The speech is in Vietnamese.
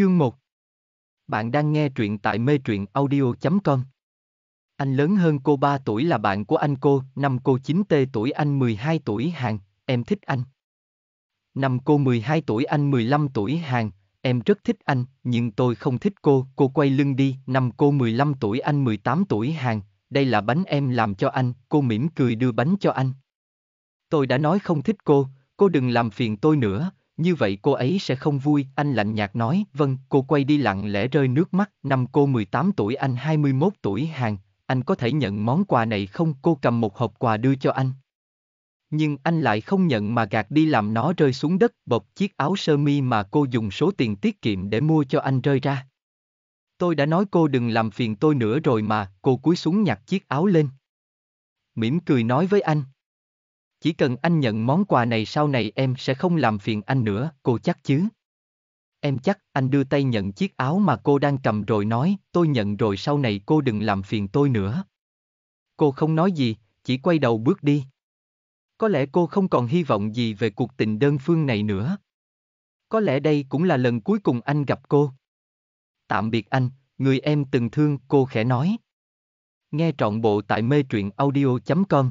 Chương 1 Bạn đang nghe truyện tại mê truyện audio.com Anh lớn hơn cô 3 tuổi là bạn của anh cô, năm cô 9T tuổi anh 12 tuổi hàng, em thích anh. Năm cô 12 tuổi anh 15 tuổi hàng, em rất thích anh, nhưng tôi không thích cô, cô quay lưng đi, năm cô 15 tuổi anh 18 tuổi hàng, đây là bánh em làm cho anh, cô mỉm cười đưa bánh cho anh. Tôi đã nói không thích cô, cô đừng làm phiền tôi nữa, như vậy cô ấy sẽ không vui, anh lạnh nhạt nói, vâng, cô quay đi lặng lẽ rơi nước mắt, năm cô 18 tuổi anh 21 tuổi hàng, anh có thể nhận món quà này không? Cô cầm một hộp quà đưa cho anh. Nhưng anh lại không nhận mà gạt đi làm nó rơi xuống đất, bọc chiếc áo sơ mi mà cô dùng số tiền tiết kiệm để mua cho anh rơi ra. Tôi đã nói cô đừng làm phiền tôi nữa rồi mà, cô cúi xuống nhặt chiếc áo lên. Mỉm cười nói với anh. Chỉ cần anh nhận món quà này sau này em sẽ không làm phiền anh nữa, cô chắc chứ? Em chắc, anh đưa tay nhận chiếc áo mà cô đang cầm rồi nói, tôi nhận rồi sau này cô đừng làm phiền tôi nữa. Cô không nói gì, chỉ quay đầu bước đi. Có lẽ cô không còn hy vọng gì về cuộc tình đơn phương này nữa. Có lẽ đây cũng là lần cuối cùng anh gặp cô. Tạm biệt anh, người em từng thương, cô khẽ nói. Nghe trọn bộ tại mê truyện audio.com